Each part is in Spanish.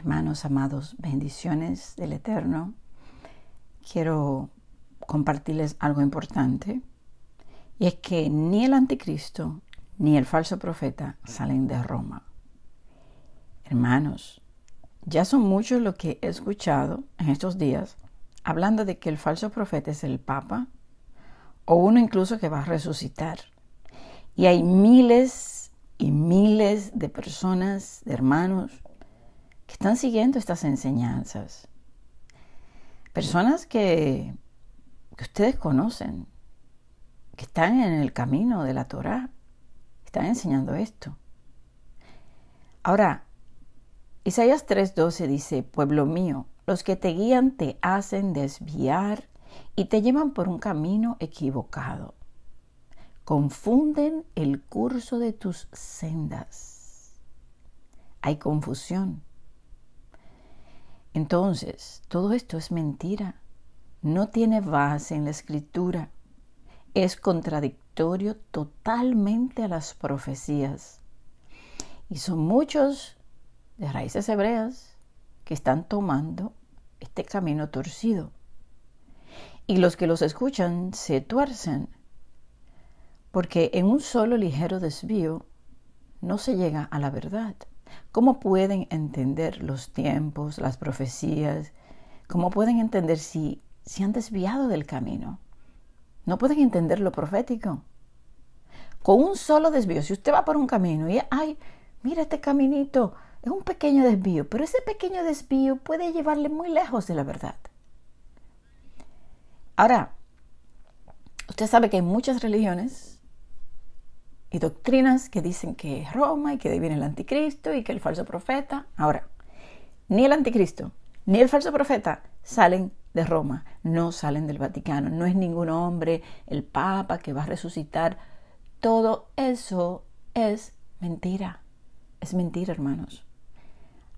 Hermanos amados, bendiciones del Eterno. Quiero compartirles algo importante y es que ni el anticristo ni el falso profeta salen de Roma. Hermanos, ya son muchos los que he escuchado en estos días hablando de que el falso profeta es el Papa o uno incluso que va a resucitar. Y hay miles y miles de personas, de hermanos, están siguiendo estas enseñanzas. Personas que, que ustedes conocen, que están en el camino de la Torah, están enseñando esto. Ahora, Isaías 3:12 dice, pueblo mío, los que te guían te hacen desviar y te llevan por un camino equivocado. Confunden el curso de tus sendas. Hay confusión. Entonces, todo esto es mentira. No tiene base en la escritura. Es contradictorio totalmente a las profecías. Y son muchos de raíces hebreas que están tomando este camino torcido. Y los que los escuchan se tuercen, porque en un solo ligero desvío no se llega a la verdad. ¿Cómo pueden entender los tiempos, las profecías? ¿Cómo pueden entender si se han desviado del camino? No pueden entender lo profético. Con un solo desvío, si usted va por un camino y, ay, mira este caminito, es un pequeño desvío, pero ese pequeño desvío puede llevarle muy lejos de la verdad. Ahora, usted sabe que hay muchas religiones y doctrinas que dicen que es Roma y que viene el anticristo y que el falso profeta. Ahora, ni el anticristo ni el falso profeta salen de Roma, no salen del Vaticano, no es ningún hombre, el Papa que va a resucitar. Todo eso es mentira, es mentira, hermanos.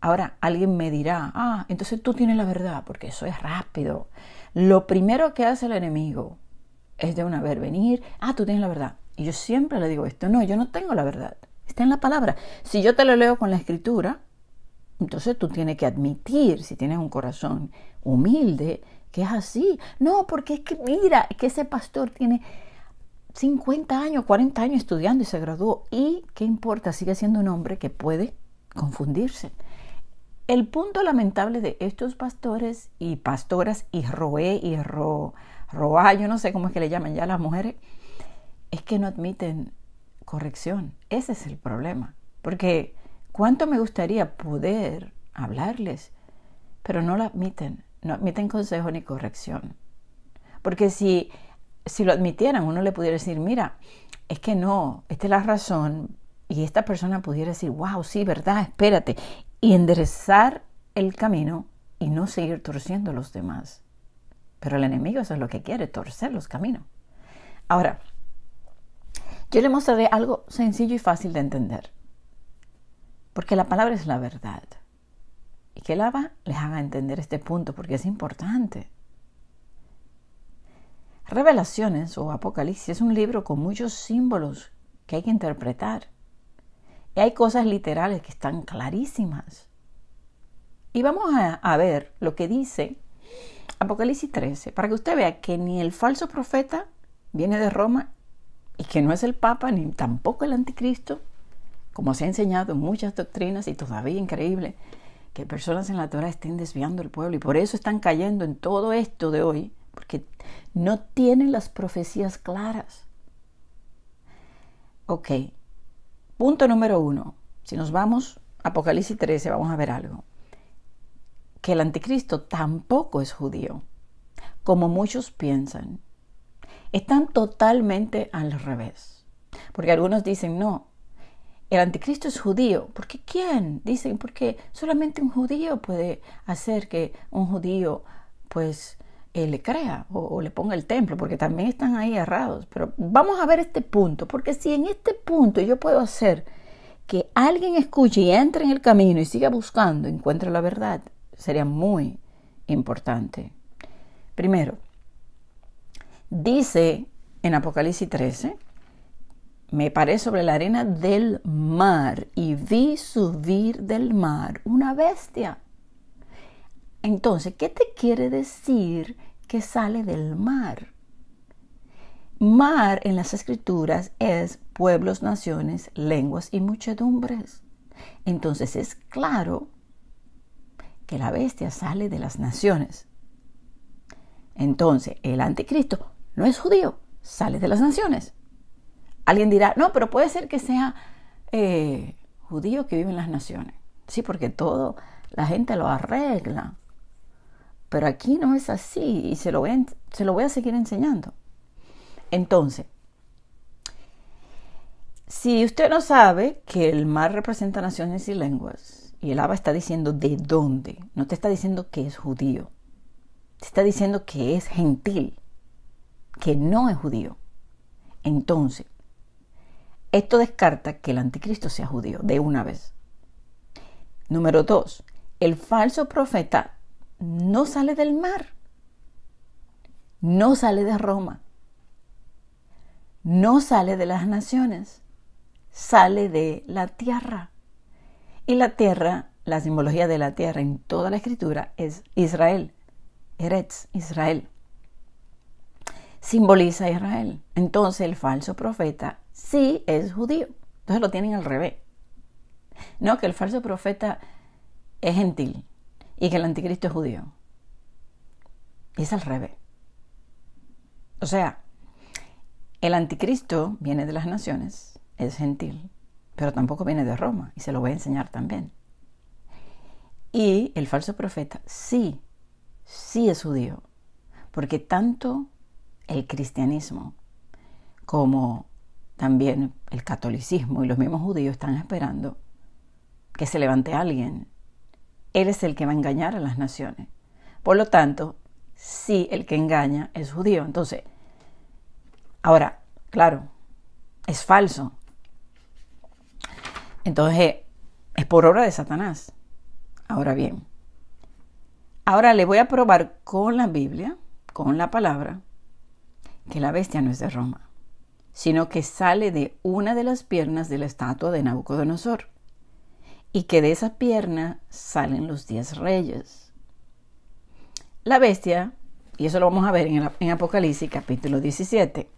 Ahora alguien me dirá, ah, entonces tú tienes la verdad, porque eso es rápido. Lo primero que hace el enemigo es de una vez venir, ah, tú tienes la verdad. Y yo siempre le digo esto, no, yo no tengo la verdad, está en la palabra. Si yo te lo leo con la escritura, entonces tú tienes que admitir, si tienes un corazón humilde, que es así. No, porque es que mira, que ese pastor tiene 50 años, 40 años estudiando y se graduó. ¿Y qué importa? Sigue siendo un hombre que puede confundirse. El punto lamentable de estos pastores y pastoras y roé y ro, roá, yo no sé cómo es que le llaman ya las mujeres, es que no admiten corrección. Ese es el problema. Porque cuánto me gustaría poder hablarles, pero no lo admiten. No admiten consejo ni corrección. Porque si, si lo admitieran, uno le pudiera decir, mira, es que no, esta es la razón. Y esta persona pudiera decir, wow, sí, verdad, espérate. Y enderezar el camino y no seguir torciendo los demás. Pero el enemigo eso es lo que quiere, torcer los caminos. Ahora, yo le mostraré algo sencillo y fácil de entender, porque la palabra es la verdad. Y que Lava les haga entender este punto, porque es importante. Revelaciones o Apocalipsis es un libro con muchos símbolos que hay que interpretar. Y hay cosas literales que están clarísimas. Y vamos a, a, ver lo que dice Apocalipsis 13, para que usted vea que ni el falso profeta viene de Roma y que no es el Papa ni tampoco el Anticristo, como se ha enseñado en muchas doctrinas y todavía increíble que personas en la Torah estén desviando al pueblo y por eso están cayendo en todo esto de hoy, porque no tienen las profecías claras. Ok, punto número uno, si nos vamos a Apocalipsis 13 vamos a ver algo, que el anticristo tampoco es judío, como muchos piensan, están totalmente al revés. Porque algunos dicen, no, el anticristo es judío. ¿Por qué quién? Dicen, porque solamente un judío puede hacer que un judío pues eh, le crea o, o, le ponga el templo, porque también están ahí errados. Pero vamos a ver este punto, porque si en este punto yo puedo hacer que alguien escuche y entre en el camino y siga buscando, encuentre la verdad, sería muy importante. Primero, dice en Apocalipsis 13, me paré sobre la arena del mar y vi subir del mar una bestia. Entonces, ¿qué te quiere decir que sale del mar? Mar en las escrituras es pueblos, naciones, lenguas y muchedumbres. Entonces es claro que la bestia sale de las naciones. Entonces, el anticristo no es judío, sale de las naciones. Alguien dirá, no, pero puede ser que sea eh, judío que vive en las naciones. Sí, porque todo la gente lo arregla. Pero aquí no es así y se lo voy a, se lo voy a seguir enseñando. Entonces, si usted no sabe que el mar representa naciones y lenguas, y el Aba está diciendo de dónde, no te está diciendo que es judío, te está diciendo que es gentil que no es judío. Entonces, esto descarta que el anticristo sea judío de una vez. Número dos, el falso profeta no sale del mar, no sale de Roma, no sale de las naciones, sale de la tierra. Y la tierra, la simbología de la tierra en toda la escritura es Israel, Eretz, Israel simboliza a Israel. Entonces el falso profeta sí es judío. Entonces lo tienen al revés. No, que el falso profeta es gentil y que el anticristo es judío. Es al revés. O sea, el anticristo viene de las naciones, es gentil, pero tampoco viene de Roma y se lo voy a enseñar también. Y el falso profeta sí, sí es judío, porque tanto el cristianismo, como también el catolicismo y los mismos judíos están esperando que se levante alguien. Él es el que va a engañar a las naciones. Por lo tanto, sí el que engaña es judío. Entonces, ahora, claro, es falso. Entonces, es por obra de Satanás. Ahora bien, ahora le voy a probar con la Biblia, con la palabra, que la bestia no es de Roma, sino que sale de una de las piernas de la estatua de Nabucodonosor, y que de esa pierna salen los diez reyes. La bestia, y eso lo vamos a ver en, en Apocalipsis capítulo 17,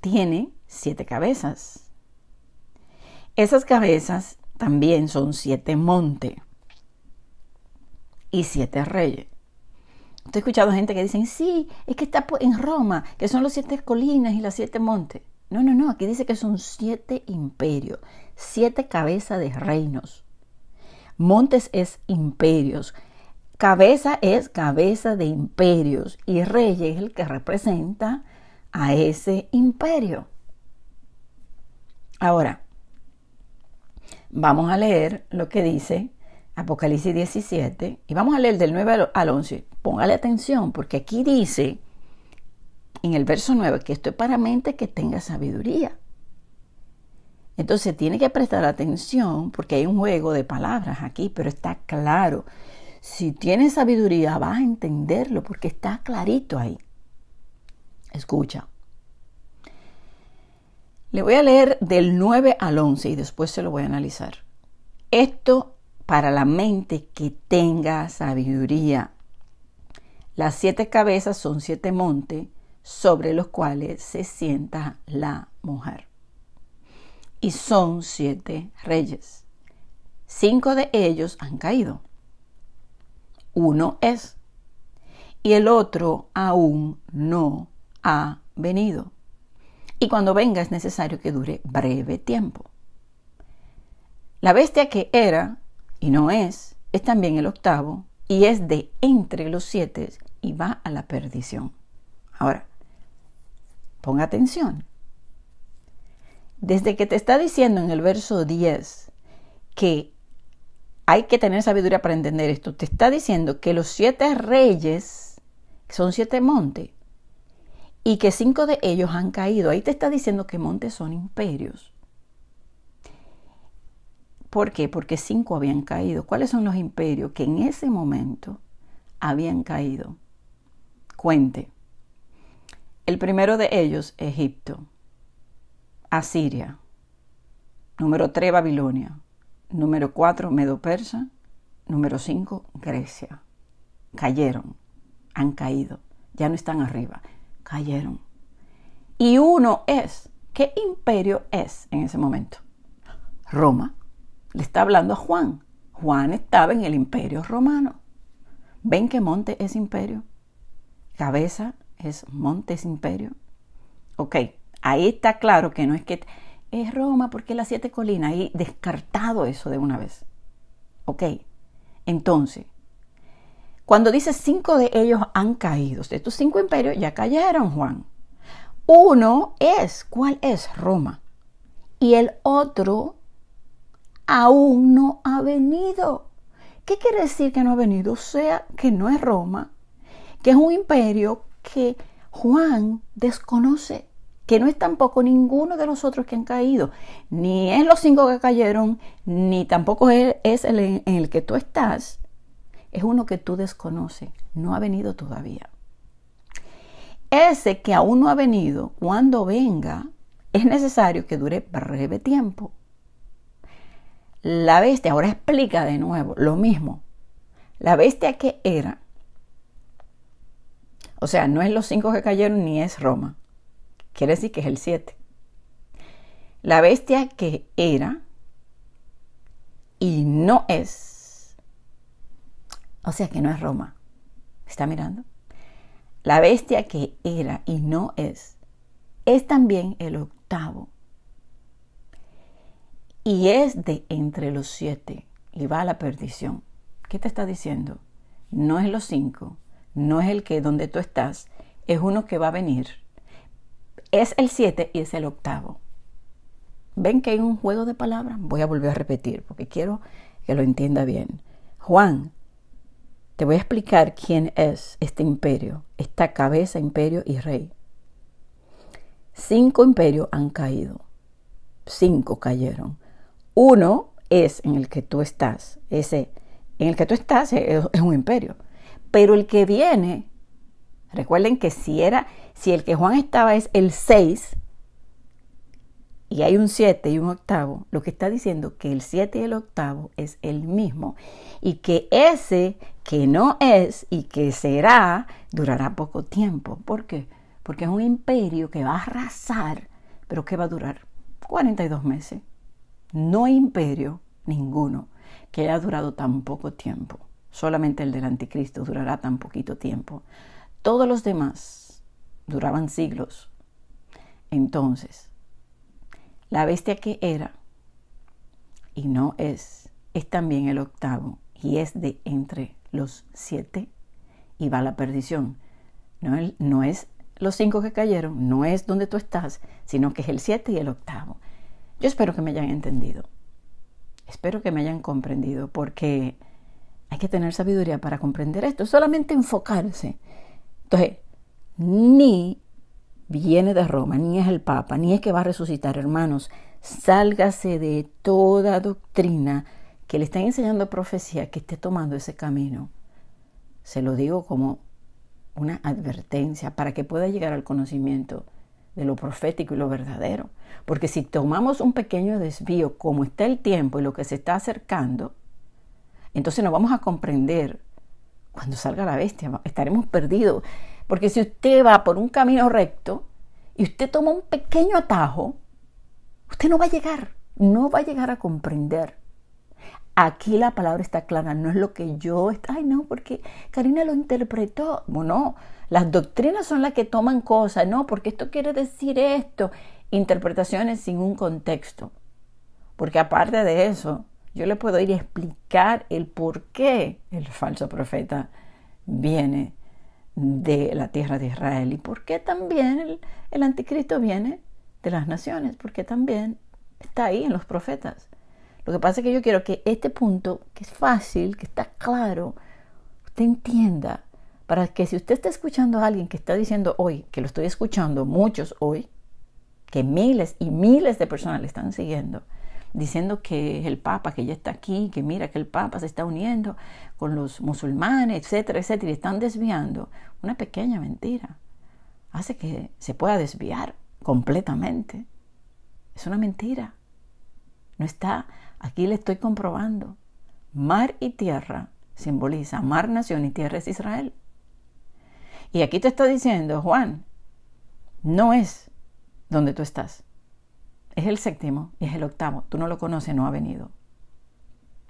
tiene siete cabezas. Esas cabezas también son siete monte y siete reyes he escuchado gente que dicen, sí, es que está en Roma, que son los siete colinas y las siete montes. No, no, no, aquí dice que son siete imperios, siete cabezas de reinos. Montes es imperios, cabeza es cabeza de imperios y rey es el que representa a ese imperio. Ahora, vamos a leer lo que dice Apocalipsis 17, y vamos a leer del 9 al 11. Póngale atención, porque aquí dice en el verso 9 que esto es para mente que tenga sabiduría. Entonces tiene que prestar atención porque hay un juego de palabras aquí, pero está claro. Si tienes sabiduría vas a entenderlo porque está clarito ahí. Escucha. Le voy a leer del 9 al 11 y después se lo voy a analizar. Esto para la mente que tenga sabiduría. Las siete cabezas son siete montes sobre los cuales se sienta la mujer. Y son siete reyes. Cinco de ellos han caído. Uno es. Y el otro aún no ha venido. Y cuando venga es necesario que dure breve tiempo. La bestia que era y no es, es también el octavo y es de entre los siete y va a la perdición. Ahora, ponga atención. Desde que te está diciendo en el verso 10 que hay que tener sabiduría para entender esto, te está diciendo que los siete reyes son siete montes y que cinco de ellos han caído. Ahí te está diciendo que montes son imperios. ¿Por qué? Porque cinco habían caído. ¿Cuáles son los imperios que en ese momento habían caído? Cuente. El primero de ellos, Egipto. Asiria. Número 3, Babilonia. Número cuatro Medo-Persa. Número 5, Grecia. Cayeron. Han caído. Ya no están arriba. Cayeron. Y uno es. ¿Qué imperio es en ese momento? Roma le está hablando a Juan. Juan estaba en el imperio romano. ¿Ven que monte es imperio? Cabeza es monte es imperio. Ok, ahí está claro que no es que es Roma porque las siete colinas. Ahí descartado eso de una vez. Ok, entonces, cuando dice cinco de ellos han caído, estos cinco imperios ya cayeron, Juan. Uno es, ¿cuál es? Roma. Y el otro aún no ha venido. ¿Qué quiere decir que no ha venido? O sea, que no es Roma, que es un imperio que Juan desconoce, que no es tampoco ninguno de los otros que han caído, ni es los cinco que cayeron, ni tampoco es el en el que tú estás, es uno que tú desconoces, no ha venido todavía. Ese que aún no ha venido, cuando venga, es necesario que dure breve tiempo la bestia, ahora explica de nuevo lo mismo. La bestia que era, o sea, no es los cinco que cayeron ni es Roma. Quiere decir que es el siete. La bestia que era y no es, o sea que no es Roma. ¿Está mirando? La bestia que era y no es, es también el octavo y es de entre los siete y va a la perdición. ¿Qué te está diciendo? No es los cinco, no es el que donde tú estás, es uno que va a venir. Es el siete y es el octavo. ¿Ven que hay un juego de palabras? Voy a volver a repetir porque quiero que lo entienda bien. Juan, te voy a explicar quién es este imperio, esta cabeza, imperio y rey. Cinco imperios han caído, cinco cayeron. Uno es en el que tú estás, ese en el que tú estás eh, es, un imperio, pero el que viene, recuerden que si era, si el que Juan estaba es el 6 y hay un 7 y un octavo, lo que está diciendo que el 7 y el octavo es el mismo y que ese que no es y que será durará poco tiempo. ¿Por qué? Porque es un imperio que va a arrasar, pero que va a durar 42 meses. No imperio ninguno que haya durado tan poco tiempo. Solamente el del anticristo durará tan poquito tiempo. Todos los demás duraban siglos. Entonces, la bestia que era y no es, es también el octavo y es de entre los siete y va a la perdición. No, no es los cinco que cayeron, no es donde tú estás, sino que es el siete y el octavo. Yo espero que me hayan entendido. Espero que me hayan comprendido porque hay que tener sabiduría para comprender esto, solamente enfocarse. Entonces, ni viene de Roma, ni es el Papa, ni es que va a resucitar, hermanos. Sálgase de toda doctrina que le están enseñando profecía que esté tomando ese camino. Se lo digo como una advertencia para que pueda llegar al conocimiento de lo profético y lo verdadero. Porque si tomamos un pequeño desvío como está el tiempo y lo que se está acercando, entonces no vamos a comprender cuando salga la bestia, estaremos perdidos. Porque si usted va por un camino recto y usted toma un pequeño atajo, usted no va a llegar, no va a llegar a comprender Aquí la palabra está clara, no es lo que yo, ay no, porque Karina lo interpretó. Bueno, las doctrinas son las que toman cosas, no, porque esto quiere decir esto. Interpretaciones sin un contexto. Porque aparte de eso, yo le puedo ir a explicar el por qué el falso profeta viene de la tierra de Israel y por qué también el anticristo viene de las naciones, porque también está ahí en los profetas. Lo que pasa es que yo quiero que este punto, que es fácil, que está claro, usted entienda, para que si usted está escuchando a alguien que está diciendo hoy, que lo estoy escuchando muchos hoy, que miles y miles de personas le están siguiendo, diciendo que el Papa, que ya está aquí, que mira que el Papa se está uniendo con los musulmanes, etcétera, etcétera, y están desviando, una pequeña mentira hace que se pueda desviar completamente. Es una mentira. No está Aquí le estoy comprobando. Mar y tierra simboliza mar, nación y tierra es Israel. Y aquí te está diciendo, Juan, no es donde tú estás. Es el séptimo y es el octavo. Tú no lo conoces, no ha venido.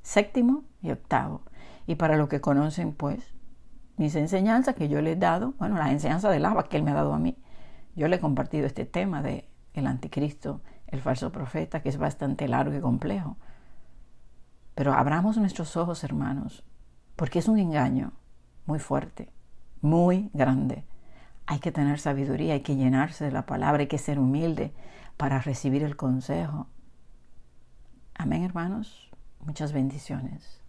Séptimo y octavo. Y para los que conocen, pues, mis enseñanzas que yo les he dado, bueno, las enseñanzas del agua que él me ha dado a mí, yo le he compartido este tema de el anticristo, el falso profeta, que es bastante largo y complejo. Pero abramos nuestros ojos, hermanos, porque es un engaño muy fuerte, muy grande. Hay que tener sabiduría, hay que llenarse de la palabra, hay que ser humilde para recibir el consejo. Amén, hermanos. Muchas bendiciones.